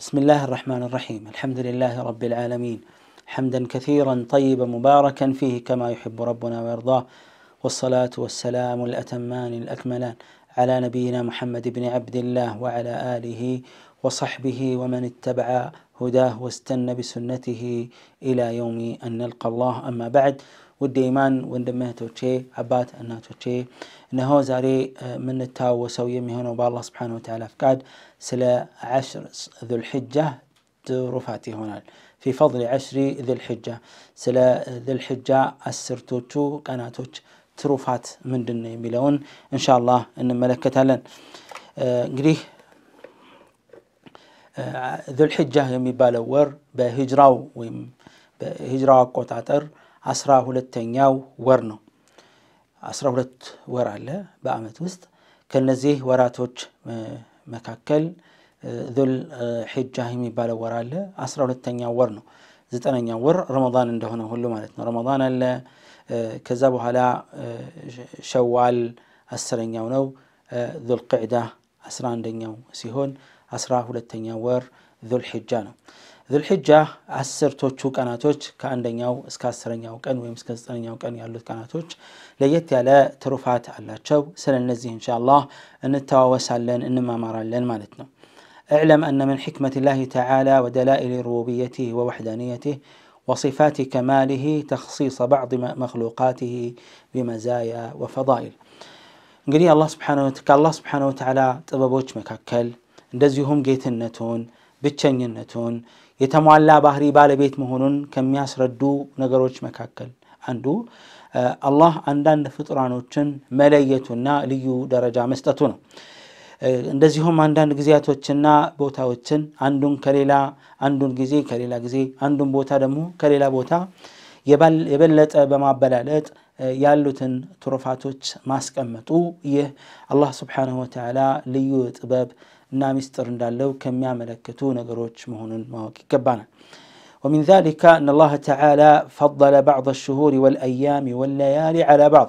بسم الله الرحمن الرحيم الحمد لله رب العالمين حمدا كثيرا طيبا مباركا فيه كما يحب ربنا ويرضاه والصلاة والسلام الأتمان الأكملان على نبينا محمد بن عبد الله وعلى آله وصحبه ومن اتبع هداه واستنى بسنته إلى يوم أن نلقى الله أما بعد وديمان وندمهتو شي أبات أناتو شي نهو زاري من التاو وسو يميهنو بالله سبحانه وتعالى فقاد سلا عشر ذو الحجة تروفاتي هنا في فضل عشر ذو الحجة سلا ذو الحجة أسرتو تو قناتو تروفات من دنيا ميلون إن شاء الله إن ملكة لن آه ذو الحجة يمي بالور بهجرة ويم بهجرة قطعة አስራ ሁለተኛው ወር ነው። አስራ ሁለት ወር አለ በአመት ውስጥ ከነዚህ ወራቶች መካከል ዙል ሒጃ የሚባለው ወር አለ። አስራ ሁለተኛው ወር ነው። ዘጠነኛው ወር ረመዳን እንደሆነ ሁሉ ማለት ነው። ረመዳን አለ። ከዛ በኋላ ሸዋል አስረኛው ነው። ዙል ቂዕዳ አስራ አንደኛው ሲሆን አስራ ሁለተኛው ወር ዙል ሒጃ ነው። ذو الحجة عسر توتشو كاناتوش كان دنياو اسكاسر نياو كان ويمسك اسكاسر نياو كان يالوت كاناتوش ليت يالا تروفات على تشو سنة نزي إن شاء الله أن التواوس لن إنما مارا لن مالتنا اعلم أن من حكمة الله تعالى ودلائل ربوبيته ووحدانيته وصفات كماله تخصيص بعض مخلوقاته بمزايا وفضائل قل الله سبحانه وتعالى الله سبحانه وتعالى تبابوش مكاكل ندزيهم جيت النتون ብቸኝነቱን የተሟላ ባህሪ ባለቤት መሆኑን ከሚያስረዱ ነገሮች መካከል አንዱ አላህ አንዳንድ ፍጡራኖችን መለየቱና ልዩ ደረጃ መስጠቱ ነው። እንደዚሁም አንዳንድ ጊዜያቶችና ቦታዎችን አንዱን ከሌላ አንዱን ጊዜ ከሌላ ጊዜ አንዱን ቦታ ደግሞ ከሌላ ቦታ የበለጠ በማበላለጥ ያሉትን ትሩፋቶች ማስቀመጡ ይህ አላህ ስብሓንሁ ወተላ ልዩ ጥበብ እና ሚስጥር እንዳለው ከሚያመለክቱ ነገሮች መሆኑን ማወቅ ይገባናል ومن ذلك أن الله تعالى فضل بعض الشهور والأيام والليالي على بعض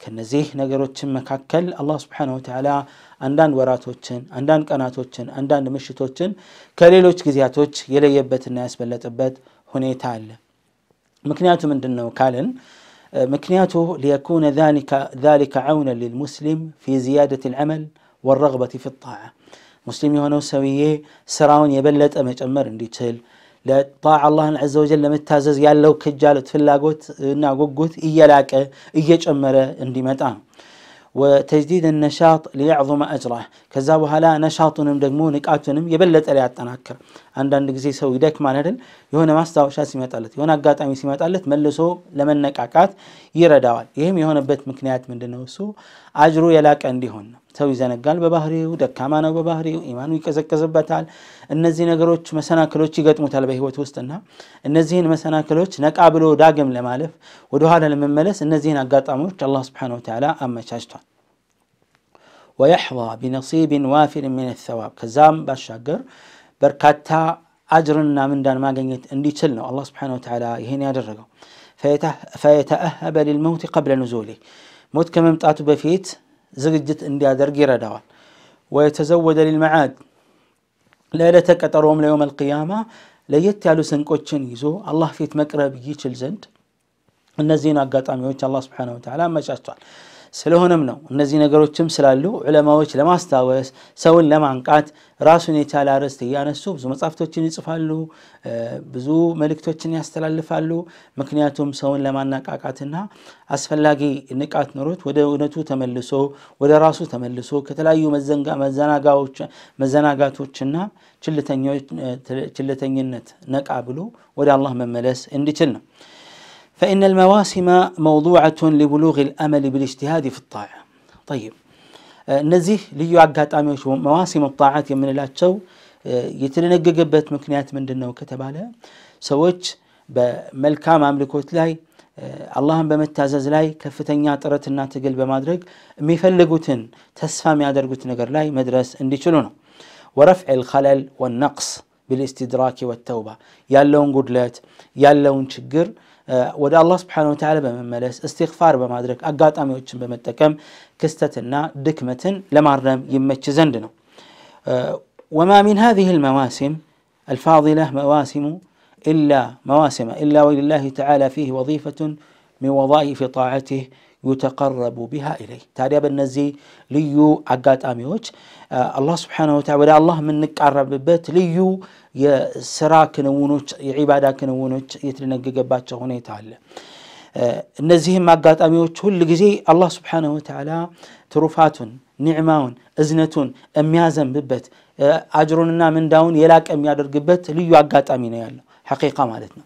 كنزيه نقروت مكاكل الله سبحانه وتعالى أندان وراتوتشن أندان قناتوتشن أندان مشتوتشن كليلوتش كزياتوتش يلي يبت الناس بلت أبت هنا تعالى مكنياتو من دنو كالن مكنياتو ليكون ذلك, ذلك عونا للمسلم في زيادة العمل والرغبة في الطاعة مسلم يهونو سويه سراون يبلت أمج أمر اندي تل لطاع الله عز وجل لما تازز يالو كجالو تفلاقوت ناقوقوت إيا لاك إيا جأمر اندي متعام وتجديد النشاط ليعظم أجره كذا وهلا نشاط نمدقمونك أتنم يبلت ألي أتناكر عندنا نقزي سوي ديك ما نهدل يهونا ما استاو شا سيمات ألت يهونا قات أمي سيمات ألت ملسو لمنك أكات يرى داوال يهم يهونا بيت مكنيات من دنوسو أجرو يلاك عندي هونم سو يزنقال ببهريو دك كمان ببهريو إيمانه يكزك زبتال النزين قروش مثلا كلوش قد متلبه هو توستنا النزين مثلا كلوش نك عبلو داقم لمالف ودو هذا لما ملس النزين قط أمور الله سبحانه وتعالى أما شاشتون ويحظى بنصيب وافر من الثواب كزام بشاقر بركاتا أجرنا من دان ما قنيت اندي تلنا الله سبحانه وتعالى يهيني أجرقه فيتأهب للموت قبل نزوله موت كم امتعته بفيت زغجت انديا درقي ردوال ويتزود للمعاد لا لتكتروم ليوم القيامة ليت يالو سنكوتشن يزو الله فيت مقرب يجيش الزند النزين قطع ميوش الله سبحانه وتعالى ما شاستوال ስለሆነም ነው እነዚህ ነገሮችም ስላሉ ዕለማዎች ለማስታወስ ሰውን ለማንቃት ራሱን የቻለ አርስት እያነሱ ብዙ መጽሐፍቶችን ይጽፋሉ፣ ብዙ መልእክቶችን ያስተላልፋሉ። ምክንያቱም ሰውን ለማነቃቃትና አስፈላጊ ንቃት ኖሮት ወደ እውነቱ ተመልሶ ወደ ራሱ ተመልሶ ከተለያዩ መዘናጋቶችና ችልተኝነት ነቃ ብሎ ወደ አላህ መመለስ እንዲችል ነው። فإن المواسم موضوعة لبلوغ الأمل بالاجتهاد في الطاعة طيب آه، نزيه ليو عقات آميوش مواسم الطاعة يمن الله تشو آه، يتلنا قبت مكنيات من دنو كتب عليها سويتش بملكام أملكوت لاي آه، اللهم بمتازز لاي كفتن ياترت الناتقل بمادرق ميفلقوتن تسفى ميادرقوتن اقر لاي مدرس اندي شلونه ورفع الخلل والنقص بالاستدراك والتوبة يالون قدلت يالون شقر ወደ አላህ ስብሓን ወተዓላ በመመለስ እስትግፋር በማድረግ አጋጣሚዎችን በመጠቀም ክስተትና ድክመትን ለማረም ይመች ዘንድ ነው። ወማ ሚን ሃዚህ ልመዋሲም አልፋضላ መዋሲሙ ኢላ መዋሲመ ኢላ ወሊላህ ተዓላ ፊህ ወظፈቱን ሚን ወظኢፍ ጣዓቲህ يتقرب بها إليه تاريا بالنزي ليو أقات آميوش الله سبحانه وتعالى ولا الله منك عرب بيت ليو يسرا كنوونوش يعبادا كنوونوش يتلنقق قباتش هنا تعالى እነዚህም አጋጣሚዎች ሁል ጊዜ አላህ ስብሓነ ወተዓላ ትሩፋቱን ኒዕማውን እዝነቱን የሚያዘንብበት አጅሩንና ምንዳውን የላቀ የሚያደርግበት ልዩ አጋጣሚ ነው ያለው ሐቂቃ حقيقة مالتنا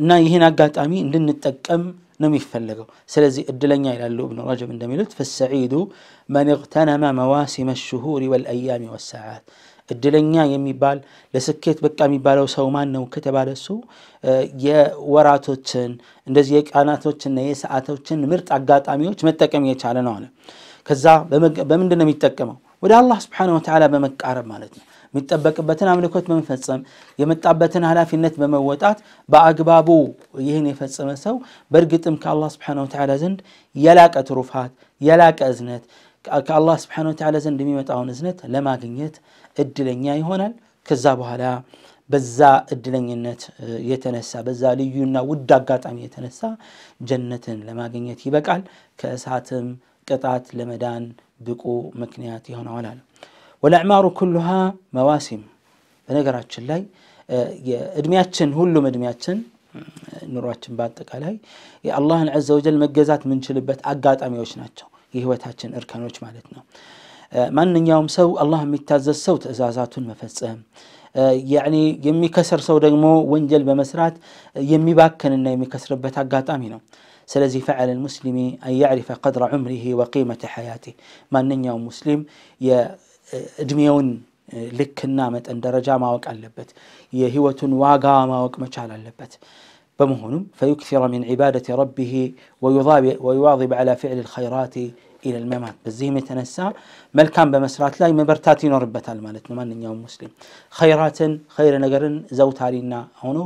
እና ይህን አጋጣሚ እንድንጠቀም ነው የሚፈለገው። ስለዚህ እድለኛ ይላሉ እብኑ ረጀብ እንደሚሉት ፈሰዒዱ መን እቅተነመ መዋሲመ ሽሁሪ ወልአያሚ ወሰዓት እድለኛ የሚባል ለስኬት በቃ የሚባለው ሰው ማን ነው ከተባለ እሱ የወራቶችን እንደዚህ የቃናቶችና የሰዓቶችን ምርጥ አጋጣሚዎች መጠቀም የቻለ ነው አለ። ከዛ በምንድን ነው የሚጠቀመው? ወደ አላህ ስብሓነ ወተዓላ በመቃረብ ማለት ነው። متبكبتنا ملكوت من فتصم يمتبتنا هلا في النت بموتات بأقبابو يهن يفتصم سو برقتم كالله سبحانه وتعالى زند يلاك أتروفات يلاك أزنت كالله سبحانه وتعالى زند ميمة أون أزنت لما قنيت الدلنيا هنا كذابو هلا بزا الدلنينة يتنسى بزا ليونا ودقات عم يتنسى جنة لما قنيت يبقال كأسهاتم قطعت لمدان بقو مكنياتي هنا ولا لأ. والأعمار كلها مواسم بنقرأ تشلاي ادمياتشن هلو مدمياتشن نروحتشن بعد تقالي يا الله عز وجل مجازات من شلبت أقات أمي وشناتشو يهوى تاتشن إركان وش مالتنا من يوم سو الله ميتاز السو إزازات مفتسهم يعني يمي كسر سو مو ونجل بمسرات يمي باكن إنه يمي كسر بتاقات أمينو سلزي فعل المسلم أن يعرف قدر عمره وقيمة حياته من يوم مسلم يا እድሜውን ልክና መጠን ደረጃ ማወቅ اللبت የህይወቱን ዋጋ ማወቅ መቻል አለበት በመሆኑም فيكثر من عبادة ربه ويواظب على فعل الخيرات إلى الممات بزيهم يتنسى ملكان بمسرات لا مبرتاتي نربت على مالت نمان مسلم خيرات خير نقر زو تارينا هونو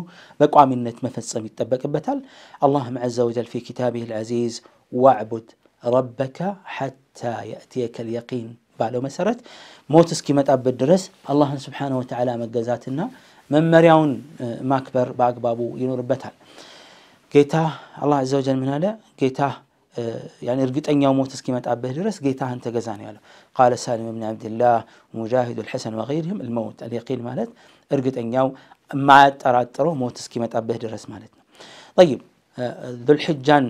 من نت منت مفصم تبك بتال اللهم عز وجل في كتابه العزيز واعبد ربك حتى يأتيك اليقين بعد مسرت موت اسكي متى الدرس الله سبحانه وتعالى مجازاتنا من مريون ماكبر باق بابو ينور بتال جيتها الله عز وجل من هذا جيتها يعني رجت أن يوم تسكي متى بدرس جيتها أنت جزاني قال قال سالم بن عبد الله مجاهد الحسن وغيرهم الموت اليقين مالت رجت أن يوم ما ترى موت تسكي متى بدرس مالتنا طيب ذو الحجان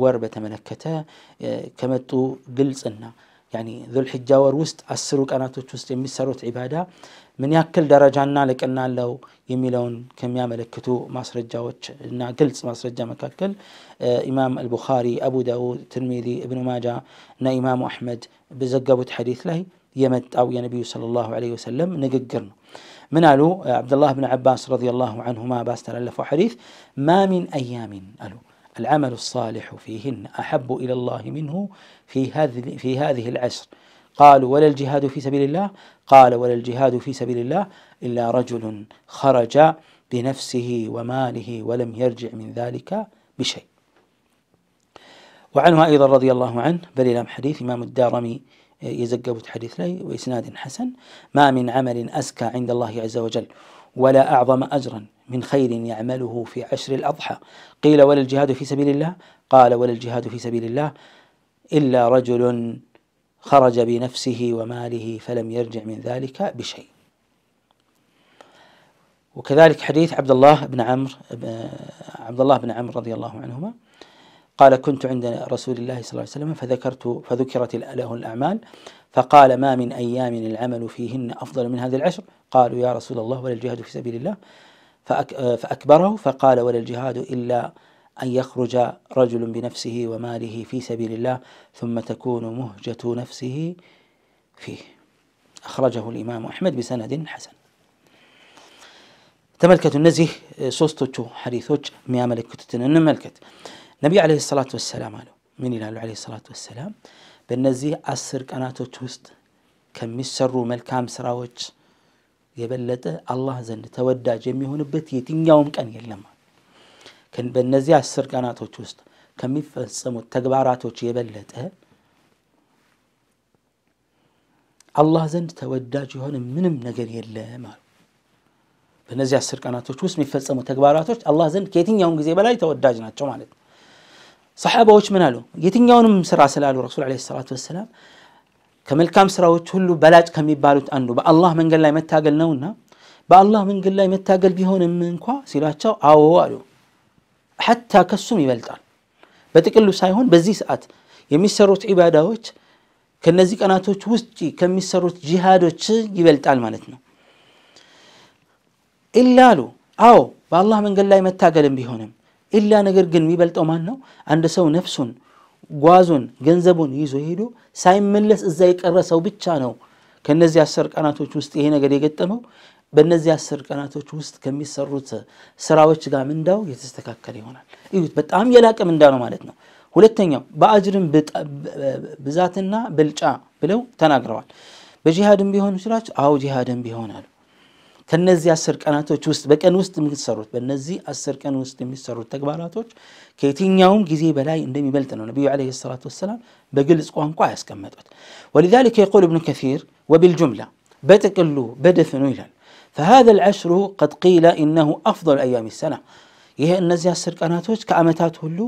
وربة ملكته كمتو قلصنا يعني ذو الحجة وروست السروك أنا توتوست يمي السروت عبادة من ياكل درجة نالك أن لو يميلون كم يعمل كتو مصر الجوتش ناقلت مصر مكاكل إمام البخاري أبو داود ترميذي ابن ماجة نا إمام أحمد بزقابة حديث له يمت أو يا نبي صلى الله عليه وسلم نققرن من قالوا عبد الله بن عباس رضي الله عنهما باس تلفوا حديث ما من أيام قالوا العمل الصالح فيهن احب الى الله منه في هذه في هذه العشر قالوا ولا الجهاد في سبيل الله قال ولا الجهاد في سبيل الله الا رجل خرج بنفسه وماله ولم يرجع من ذلك بشيء وعنها أيضا رضي الله عنه بل إلى حديث إمام الدارمي آه، يزقبت حديث لي وإسناد حسن ما من عمل أزكى عند الله عز وجل ولا أعظم أجرا من خير يعمله في عشر الأضحى قيل ولا الجهاد في سبيل الله قال ولا الجهاد في سبيل الله إلا رجل خرج بنفسه وماله فلم يرجع من ذلك بشيء وكذلك حديث عبد الله بن عمرو عبد الله بن عمرو رضي الله عنهما قال كنت عند رسول الله صلى الله عليه وسلم فذكرت فذكرت له الأعمال فقال ما من أيام العمل فيهن أفضل من هذه العشر قالوا يا رسول الله ولا الجهاد في سبيل الله آه، فأكبره فقال ولا الجهاد إلا أن يخرج رجل بنفسه وماله في سبيل الله ثم تكون مهجة نفسه فيه أخرجه الإمام أحمد بسند حسن تملكة النزيه ሶስቶቹ ሐዲሶች የሚያመለክቱትን እንመልከት ነቢዩ عليه الصلاة والسلام من ምን عليه الصلاة والسلام በእነዚህ አስር ቀናቶች ውስጥ ከሚሰሩ መልካም ስራዎች የበለጠ አላህ ዘንድ ተወዳጅ የሚሆንበት የትኛውም ቀን የለም። በእነዚህ አስር ቀናቶች ውስጥ ከሚፈጸሙት ተግባራቶች የበለጠ አላህ ዘንድ ተወዳጅ የሆነ ምንም ነገር የለም አሉ። በእነዚህ አስር ቀናቶች ውስጥ የሚፈጸሙ ተግባራቶች አላህ ዘንድ ከየትኛውም ጊዜ በላይ ተወዳጅ ናቸው ማለት ሰሓባዎች ምን አሉ? የትኛውንም ስራ ስላሉ ረሱል ዓለይሂ ሰላቱ ወሰላም ከመልካም ስራዎች ሁሉ በላጭ ከሚባሉት አንዱ በአላህ መንገድ ላይ መታገል ነውና በአላህ መንገድ ላይ መታገል ቢሆንም እንኳ ሲሏቸው አዎ አሉ። ሐታ ከሱም ይበልጣል። በጥቅሉ ሳይሆን በዚህ ሰዓት የሚሰሩት ዒባዳዎች ከነዚህ ቀናቶች ውጭ ከሚሰሩት ጂሃዶች ይበልጣል ማለት ነው። ኢላ አሉ አዎ በአላህ መንገድ ላይ መታገልም ቢሆንም ኢላ ነገር ግን የሚበልጠው ማን ነው? አንድ ሰው ነፍሱን፣ ጓዙን፣ ገንዘቡን ይዞ ሄዶ ሳይመለስ እዛ የቀረ ሰው ብቻ ነው። ከነዚህ አስር ቀናቶች ውስጥ ይሄ ነገር የገጠመው በእነዚህ አስር ቀናቶች ውስጥ ከሚሰሩት ስራዎች ጋር ምንዳው የተስተካከለ ይሆናል። እዩት፣ በጣም የላቀ ምንዳ ነው ማለት ነው። ሁለተኛው በአጅርም ብዛትና ብልጫ ብለው ተናግረዋል። በጂሃድም ቢሆን ይችላችሁ? አዎ ጂሃድም ቢሆን አሉ። كنزي أسر كاناتوش وست بكن وست ميسروت بنزي أسر كان وست ميسروت تكبالاتوش كيتين يوم جزي بلاي إن دمي بلتنا النبي عليه الصلاة والسلام بجلس قوان قاس كمدوت ولذلك يقول ابن كثير وبالجملة بتكلو بدث نويلا فهذا العشر قد قيل إنه أفضل أيام السنة يه النزي أسر كاناتوش كأمتات هلو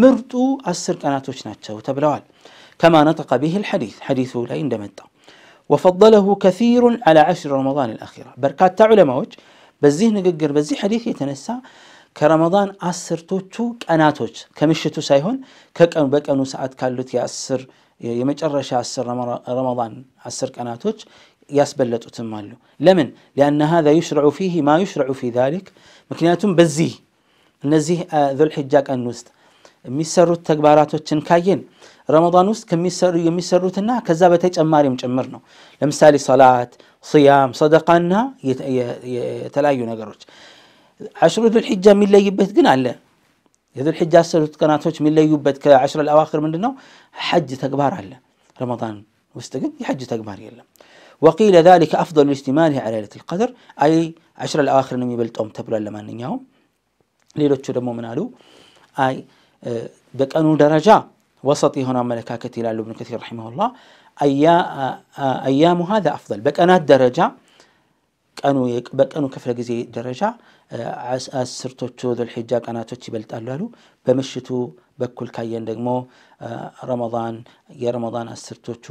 مرتو أسر كاناتوش ناتشا وتبلوال كما نطق به الحديث حديثه لا عندما وفضله كثير على عشر رمضان الأخيرة بركات تعلم وجه بزيه نقر بزيه حديث يتنسى كرمضان أسر توتو كأناتوش كمشتو سايهون كأنو بك أنو ساعات كالوت يأسر يمج أرشا أسر رمضان أسر كأناتوش يسبلت أتمالو لمن؟ لأن هذا يشرع فيه ما يشرع في ذلك مكنياتهم بزيه نزيه آه، ذو الحجاج أنوست የሚሰሩት ተግባራቶችን ካየን ረመዳን ውስጥ ከሚሰሩ የሚሰሩትና ከዛ በተጨማሪም ጭምር ነው። ለምሳሌ ሰላት፣ ስያም፣ ሰደቃና የተለያዩ ነገሮች። አሽሩ ዱልሕጃ የሚለይበት ግን አለ። የዱልሕጃ አስሩት ቀናቶች የሚለዩበት ከአሽረ ልአዋክር ምንድን ነው? ሐጅ ተግባር አለ። ረመዳን ውስጥ ግን የሐጅ ተግባር የለም። ወቂለ ذلك أفضل الاجتماع على ليلة القدر أي عشر الأواخر نمي بلتوم تبلو لما نياهم ليلة شو دمو منالو أي በቀኑ ደረጃ ወሰጥ የሆነ አመለካከት ይላሉ ብን ከሲር ረሒመሁላህ አያሙ ሀዛ አፍል በቀናት ደረጃ ቀኑ በቀኑ ክፍለ ጊዜ ደረጃ አስርቶቹ ዙልሒጃ ቀናቶች ይበልጣሉ አሉ። በምሽቱ በኩል ካየን ደግሞ ረመዳን የረመዳን አስርቶቹ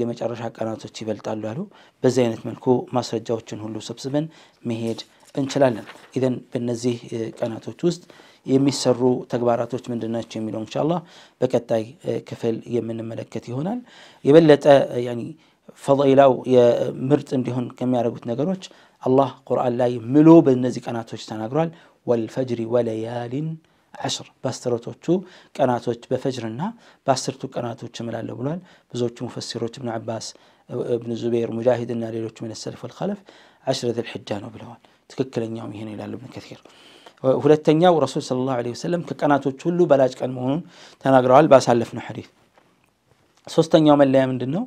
የመጨረሻ ቀናቶች ይበልጣሉ አሉ። በዚህ አይነት መልኩ ማስረጃዎችን ሁሉ ሰብስበን መሄድ እንችላለን። ኢዘን በእነዚህ ቀናቶች ውስጥ የሚሰሩ ተግባራቶች ምንድናቸው የሚለው ኢንሻአላህ በቀጣይ ክፍል የምንመለከት ይሆናል። የበለጠ ያኒ ፈላኢላው የምርጥ እንዲሆን ከሚያደርጉት ነገሮች አላህ ቁርአን ላይ ምሎ በእነዚህ ቀናቶች ተናግሯል። ወልፈጅሪ ወለያሊን አሽር በአስርቶቹ ቀናቶች በፈጅርና በአስርቱ ቀናቶች እምላለሁ ብሏል። ብዙዎቹ ሙፈሲሮች እብን አባስ፣ እብን ዙቤር፣ ሙጃሂድና ሌሎች ምን ሰልፍ ወልኸለፍ አሽረተል ሒጃ ነው ብለዋል። ትክክለኛው ይሄ ነው ይላል ብን ከሲር ሁለተኛው ረሱል ስለ ላሁ ለ ወሰለም ከቀናቶች ሁሉ በላጭ ቀን መሆኑን ተናግረዋል ባሳለፍ ነው ሐዲት ሶስተኛው መለያ ምንድን ነው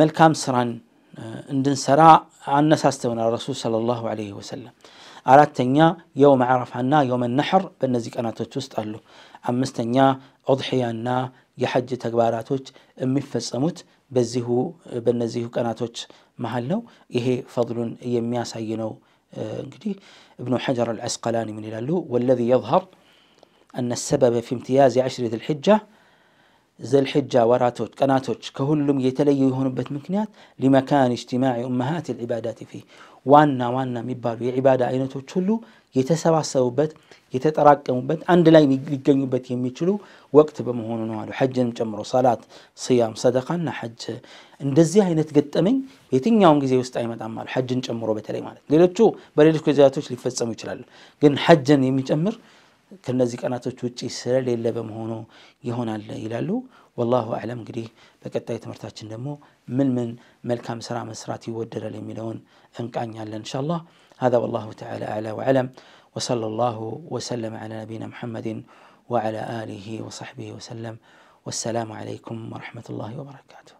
መልካም ስራን እንድንሰራ አነሳስተውናል ረሱል ስለ ላሁ ለ ወሰለም አራተኛ የውም ዓረፋና የውመ ነሕር በእነዚህ ቀናቶች ውስጥ አሉ አምስተኛ ኦድሕያና የሐጅ ተግባራቶች የሚፈጸሙት بزيه بنزيه قناتوش محلو يهي فضل يمياس عينو ابن حجر العسقلاني من الالو والذي يظهر أن السبب في امتياز عشرة الحجة زل حجة وراتوت قناتوت كهلم يتلي يهون بيت مكنيات لمكان اجتماع أمهات العبادات فيه وانا وانا مبارو عبادة عينتو تشلو يتسوى سوبت يتترك مبت عند لاي يقن يبت يميتشلو وقت بمهون نوالو حج مجمرو صلاة صيام صدقة حج اندزي هاي نتقد أمين يتن يوم جزي وستعيمة عمال حج مجمرو بتالي مالك ليلتشو بريلتكو جزياتوش لفتسامو يتلالو قن حج يميتشمر ከነዚህ ቀናቶች ውጪ ስለሌለ በመሆኑ ይሆናል ይላሉ። ወላሁ አዕለም። እንግዲህ በቀጣይ ትምህርታችን ደግሞ ምን ምን መልካም ስራ መስራት ይወደዳል የሚለውን እንቃኛለን ኢንሻአላህ። هذا والله تعالى أعلى وأعلم وصلى الله وسلم على نبينا محمد وعلى آله وصحبه وسلم والسلام عليكم ورحمة الله وبركاته